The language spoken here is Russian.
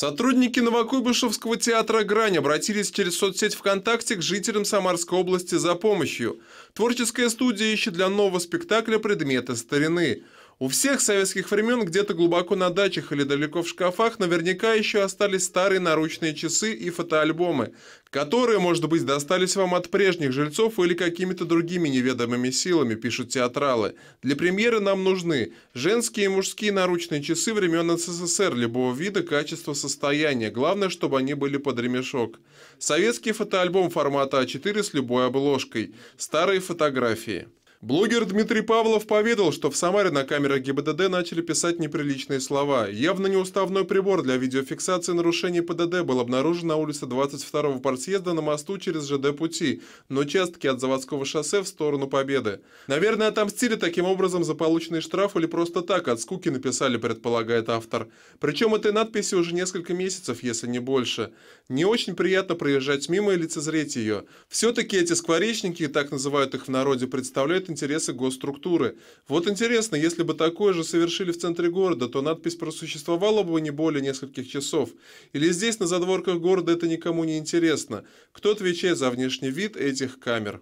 Сотрудники Новокуйбышевского театра «Грань» обратились через соцсеть ВКонтакте к жителям Самарской области за помощью. Творческая студия ищет для нового спектакля предметы старины – у всех советских времен где-то глубоко на дачах или далеко в шкафах наверняка еще остались старые наручные часы и фотоальбомы, которые, может быть, достались вам от прежних жильцов или какими-то другими неведомыми силами, пишут театралы. Для премьеры нам нужны женские и мужские наручные часы времен СССР любого вида, качества, состояния. Главное, чтобы они были под ремешок. Советский фотоальбом формата А4 с любой обложкой. Старые фотографии. Блогер Дмитрий Павлов поведал, что в Самаре на камерах ГИБДД начали писать неприличные слова. Явно неуставной прибор для видеофиксации нарушений ПДД был обнаружен на улице 22-го партсъезда на мосту через ЖД-пути, на участке от заводского шоссе в сторону Победы. Наверное, отомстили таким образом за полученный штраф или просто так, от скуки написали, предполагает автор. Причем этой надписи уже несколько месяцев, если не больше. Не очень приятно проезжать мимо и лицезреть ее. Все-таки эти скворечники, так называют их в народе, представляют интересы госструктуры. Вот интересно, если бы такое же совершили в центре города, то надпись просуществовала бы не более нескольких часов. Или здесь, на задворках города, это никому не интересно. Кто отвечает за внешний вид этих камер?